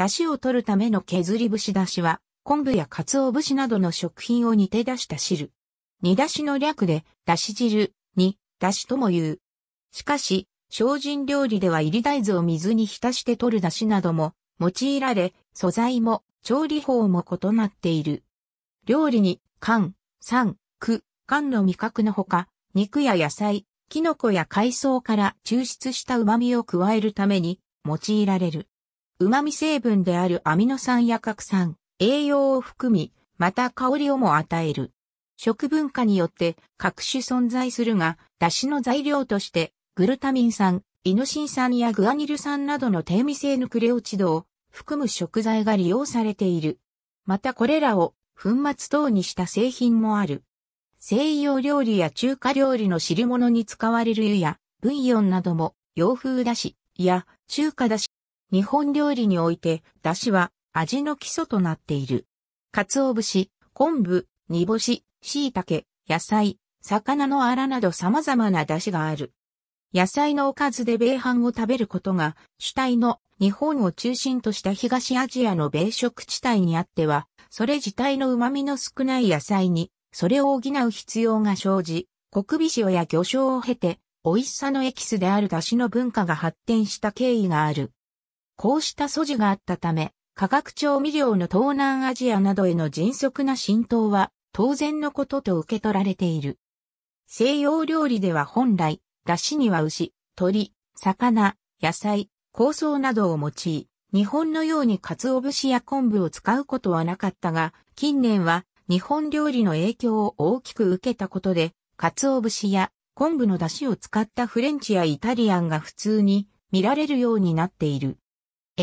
出汁を取るための削り節出汁は、昆布や鰹節などの食品を煮て出した汁。煮出しの略で、出し汁、煮、出しとも言う。しかし、精進料理では入り大豆を水に浸して取る出汁なども用いられ、素材も調理法も異なっている。料理に、缶、酸、苦、缶の味覚のほか、肉や野菜、キノコや海藻から抽出した旨味を加えるために用いられる。旨味成分であるアミノ酸や核酸、栄養を含み、また香りをも与える。食文化によって各種存在するが、出汁の材料として、グルタミン酸、イノシン酸やグアニル酸などの低味性ヌクレオチドを含む食材が利用されている。またこれらを粉末等にした製品もある。西洋料理や中華料理の汁物に使われる湯や、ブイヨンなども洋風だしや中華だし日本料理において、出汁は味の基礎となっている。鰹節、昆布、煮干し、椎茸、野菜、魚のアラなど様々な出汁がある。野菜のおかずで米飯を食べることが主体の日本を中心とした東アジアの米食地帯にあっては、それ自体の旨味の少ない野菜に、それを補う必要が生じ、国美塩や魚醤を経て、美味しさのエキスである出汁の文化が発展した経緯がある。こうした素地があったため、化学調味料の東南アジアなどへの迅速な浸透は当然のことと受け取られている。西洋料理では本来、出汁には牛、鶏、魚、野菜、香草などを用い、日本のように鰹節や昆布を使うことはなかったが、近年は日本料理の影響を大きく受けたことで、鰹節や昆布の出汁を使ったフレンチやイタリアンが普通に見られるようになっている。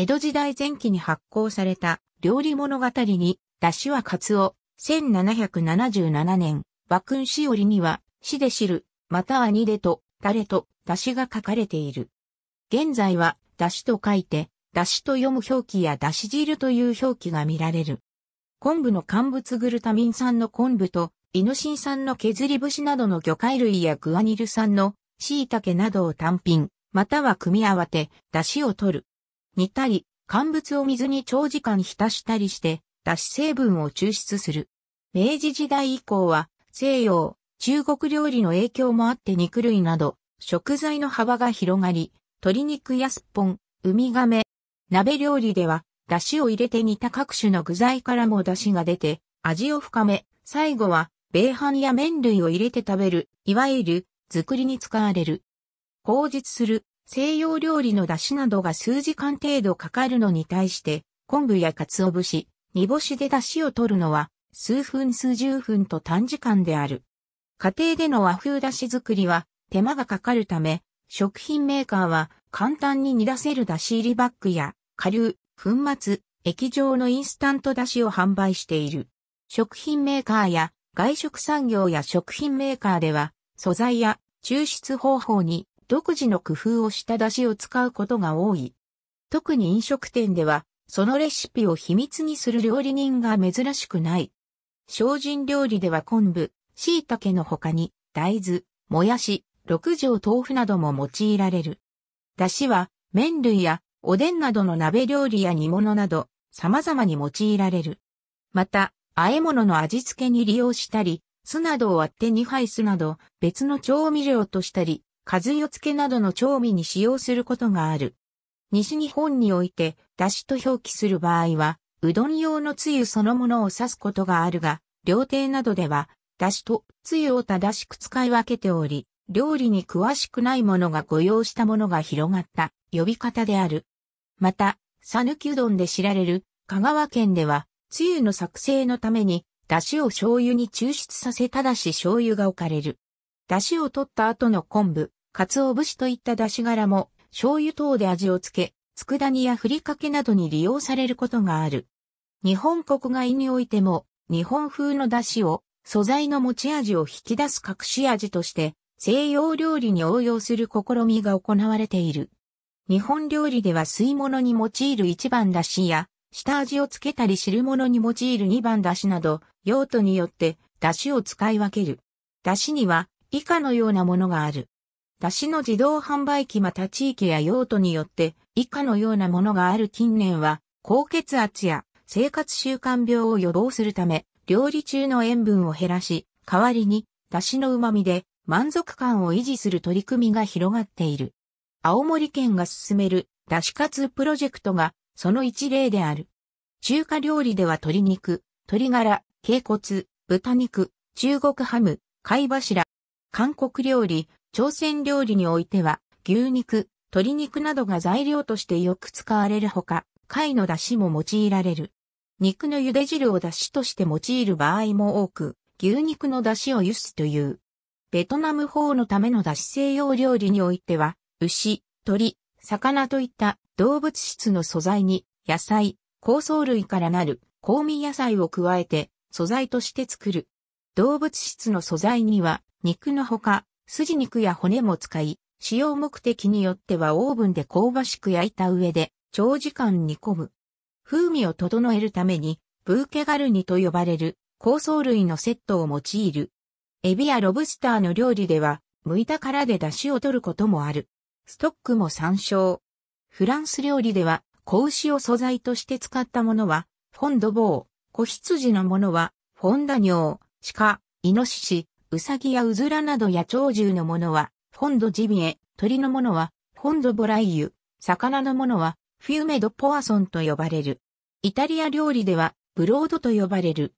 江戸時代前期に発行された料理物語に、出汁はカツオ、1777年、和君しおりには、死で知る、または煮でと、タレと、出汁が書かれている。現在は、出汁と書いて、出汁と読む表記や出汁汁という表記が見られる。昆布の乾物グルタミン酸の昆布と、イノシン酸の削り節などの魚介類やグアニル酸の椎茸などを単品、または組み合わて、出汁を取る、煮たり、乾物を水に長時間浸したりして、脱脂成分を抽出する。明治時代以降は、西洋、中国料理の影響もあって肉類など、食材の幅が広がり、鶏肉やすっぽん、ウミガメ、鍋料理では、出汁を入れて煮た各種の具材からも出汁が出て、味を深め、最後は、米飯や麺類を入れて食べる、いわゆる、作りに使われる。口述する、西洋料理の出汁などが数時間程度かかるのに対して、昆布や鰹節、煮干しで出汁を取るのは、数分数十分と短時間である。家庭での和風出汁作りは、手間がかかるため、食品メーカーは簡単に煮出せる出汁入りバッグや、顆粒、粉末、液状のインスタント出汁を販売している。食品メーカーや外食産業や食品メーカーでは、素材や抽出方法に独自の工夫をした出汁を使うことが多い。特に飲食店では、そのレシピを秘密にする料理人が珍しくない。精進料理では昆布、椎茸の他に、大豆、もやし、六条豆腐なども用いられる。出汁は、麺類や、おでんなどの鍋料理や煮物など、様々に用いられる。また、和え物の味付けに利用したり、酢などを割って2杯酢など、別の調味料としたり、数よつけなどの調味に使用することがある。西日本において、だしと表記する場合は、うどん用のつゆそのものを指すことがあるが、料亭などでは、だしとつゆを正しく使い分けており、料理に詳しくないものがご用したものが広がった呼び方である。また、さぬきうどんで知られる香川県では、つゆの作成のために、だしを醤油に抽出させただし醤油が置かれる。だしを取った後の昆布、鰹節といった出汁柄も、醤油等で味をつけ、佃煮やふりかけなどに利用されることがある。日本国外においても、日本風の出汁を、素材の持ち味を引き出す隠し味として、西洋料理に応用する試みが行われている。日本料理では吸い物に用いる一番出汁や、下味をつけたり汁物に用いる二番出汁など、用途によって出汁を使い分ける。出汁には以下のようなものがある。出汁の自動販売機また地域や用途によって以下のようなものがある近年は高血圧や生活習慣病を予防するため料理中の塩分を減らし代わりに出汁の旨味で満足感を維持する取り組みが広がっている。青森県が進める出汁活プロジェクトがその一例である。中華料理では鶏肉、鶏ガラ、鶏骨、豚肉、中国ハム、貝柱、韓国料理、朝鮮料理においては、牛肉、鶏肉などが材料としてよく使われるほか、貝の出汁も用いられる。肉の茹で汁を出汁として用いる場合も多く、牛肉の出汁を輸出という。ベトナム法のための出汁西洋料理においては、牛、鳥、魚といった動物質の素材に野菜、香草類からなる香味野菜を加えて素材として作る。動物質の素材には肉のほか筋肉や骨も使い、使用目的によってはオーブンで香ばしく焼いた上で長時間煮込む。風味を整えるために、ブーケガルニと呼ばれる香草類のセットを用いる。エビやロブスターの料理では、剥いた殻で出汁を取ることもある。ストックも参照。フランス料理では、子牛を素材として使ったものは、フォンドボー、子羊のものは、フォンダニョウ、鹿、イノシシ、うさぎやうずらなどや鳥獣のものは、本土ジビエ、鳥のものは、本土ボライユ、魚のものは、フィウメドポアソンと呼ばれる。イタリア料理では、ブロードと呼ばれる。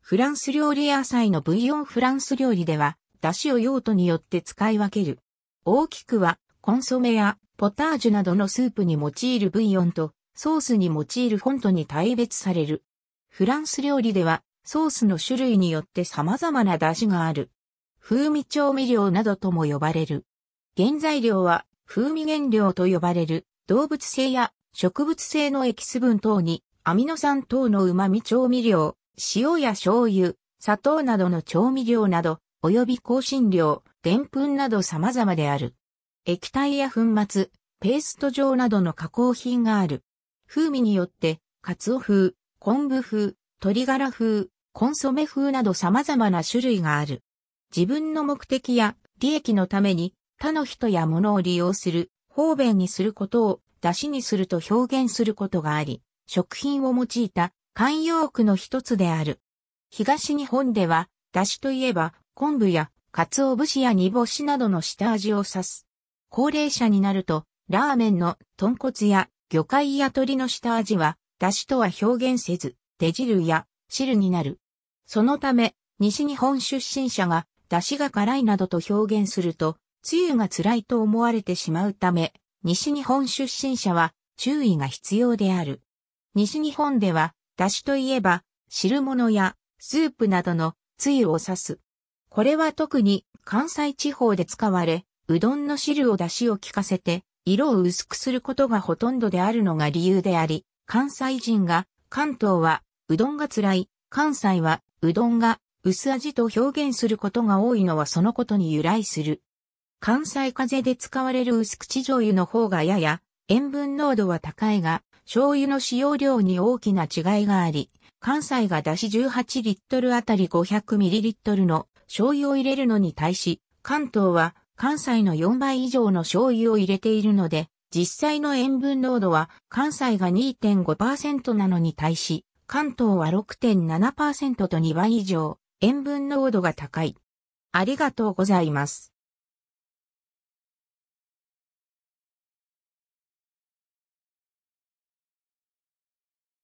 フランス料理野菜のブイヨンフランス料理では、出汁を用途によって使い分ける。大きくは、コンソメやポタージュなどのスープに用いるブイヨンと、ソースに用いるフォントに大別される。フランス料理では、ソースの種類によって様々な出汁がある。風味調味料などとも呼ばれる。原材料は風味原料と呼ばれる動物性や植物性のエキス分等にアミノ酸等の旨味調味料、塩や醤油、砂糖などの調味料など、及び香辛料、澱粉など様々である。液体や粉末、ペースト状などの加工品がある。風味によって、カツオ風、昆布風、鶏ガラ風、コンソメ風など様々な種類がある。自分の目的や利益のために他の人や物を利用する、方便にすることを出汁にすると表現することがあり、食品を用いた慣用句の一つである。東日本では、出汁といえば、昆布や、鰹節や煮干しなどの下味を指す。高齢者になると、ラーメンの豚骨や魚介や鶏の下味は、出汁とは表現せず、手汁や汁になる。そのため、西日本出身者が、出汁が辛いなどと表現すると、つゆが辛いと思われてしまうため、西日本出身者は注意が必要である。西日本では、出汁といえば、汁物やスープなどのつゆを指す。これは特に関西地方で使われ、うどんの汁を出汁を効かせて、色を薄くすることがほとんどであるのが理由であり、関西人が関東はうどんが辛い、関西は、うどんが、薄味と表現することが多いのはそのことに由来する。関西風で使われる薄口醤油の方がやや、塩分濃度は高いが、醤油の使用量に大きな違いがあり、関西がだし18リットルあたり500ミリリットルの醤油を入れるのに対し、関東は関西の4倍以上の醤油を入れているので、実際の塩分濃度は関西が2.5%なのに対し、関東は6.7%と2倍以上、塩分濃度が高い。ありがとうございます。